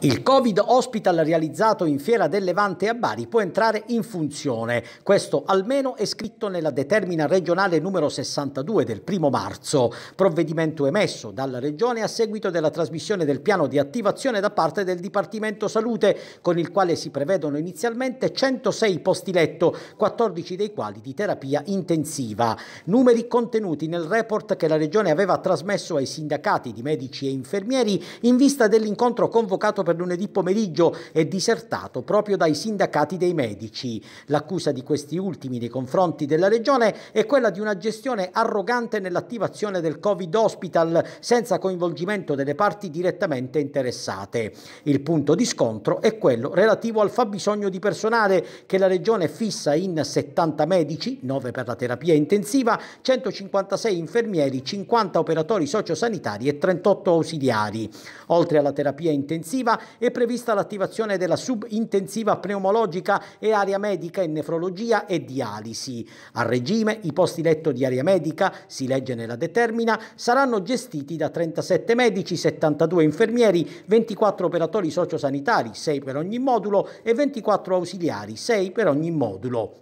Il Covid Hospital realizzato in Fiera del Levante a Bari può entrare in funzione. Questo almeno è scritto nella determina regionale numero 62 del 1 marzo, provvedimento emesso dalla Regione a seguito della trasmissione del piano di attivazione da parte del Dipartimento Salute, con il quale si prevedono inizialmente 106 posti letto, 14 dei quali di terapia intensiva. Numeri contenuti nel report che la Regione aveva trasmesso ai sindacati di medici e infermieri in vista dell'incontro convocato per lunedì pomeriggio è disertato proprio dai sindacati dei medici. L'accusa di questi ultimi nei confronti della Regione è quella di una gestione arrogante nell'attivazione del Covid Hospital senza coinvolgimento delle parti direttamente interessate. Il punto di scontro è quello relativo al fabbisogno di personale che la Regione fissa in 70 medici, 9 per la terapia intensiva, 156 infermieri, 50 operatori sociosanitari e 38 ausiliari. Oltre alla terapia intensiva, è prevista l'attivazione della subintensiva pneumologica e area medica in nefrologia e dialisi. A regime i posti letto di area medica, si legge nella determina, saranno gestiti da 37 medici, 72 infermieri, 24 operatori sociosanitari, 6 per ogni modulo e 24 ausiliari, 6 per ogni modulo.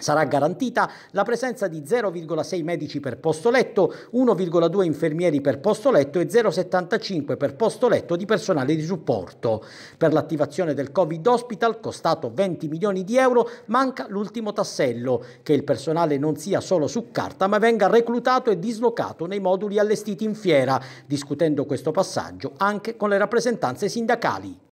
Sarà garantita la presenza di 0,6 medici per posto letto, 1,2 infermieri per posto letto e 0,75 per posto letto di personale di supporto. Per l'attivazione del Covid Hospital, costato 20 milioni di euro, manca l'ultimo tassello, che il personale non sia solo su carta ma venga reclutato e dislocato nei moduli allestiti in fiera, discutendo questo passaggio anche con le rappresentanze sindacali.